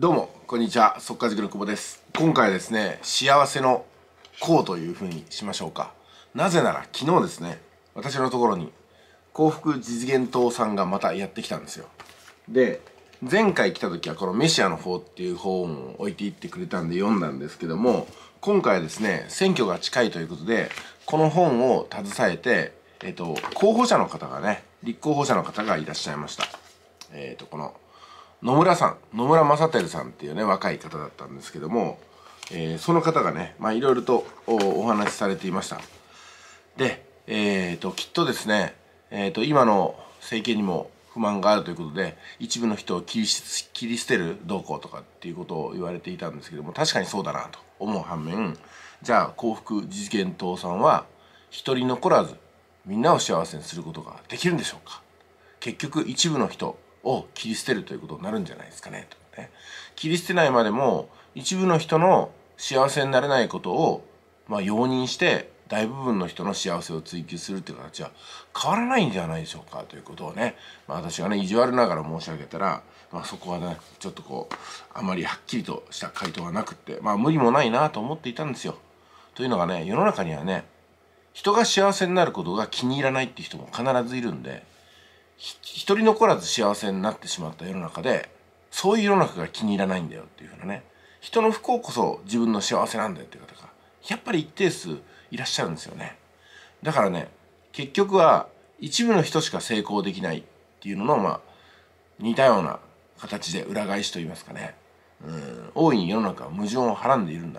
どうもこんにちは速稼塾の久保です今回ですね幸せの項というふうにしましょうかなぜなら昨日ですね私のところに幸福実現党さんがまたやってきたんですよで前回来た時はこのメシアの方っていう本を置いていってくれたんで読んだんですけども今回ですね選挙が近いということでこの本を携えてえっと候補者の方がね立候補者の方がいらっしゃいましたえっとこの「野村さん野村正輝さんっていうね若い方だったんですけども、えー、その方がねいろいろとお話しされていましたで、えーと、きっとですね、えーと、と今の政権にも不満があるということで一部の人を切り切り捨てるどうこうとかっていうことを言われていたんですけども確かにそうだなと思う反面じゃあ幸福実現党さんは一人残らずみんなを幸せにすることができるんでしょうか結局一部の人を切り捨てるということになるんじゃないですかねとかね切り捨てないまでも一部の人の幸せになれないことを、まあ、容認して大部分の人の幸せを追求するっていう形は変わらないんじゃないでしょうかということをね、まあ、私がね意地悪ながら申し上げたら、まあ、そこはねちょっとこうあまりはっきりとした回答がなくってまあ無理もないなと思っていたんですよ。というのがね世の中にはね人が幸せになることが気に入らないって人も必ずいるんで一人残らず幸せになってしまった世の中でそういう世の中が気に入らないんだよっていうふうなね人の不幸こそ自分の幸せなんだよっていう方がやっぱり一定数いらっしゃるんですよねだからね結局は一部の人しか成功できないっていうののまあ似たような形で裏返しと言いますかねうん大いに世の中は矛盾をはらんでいるんだ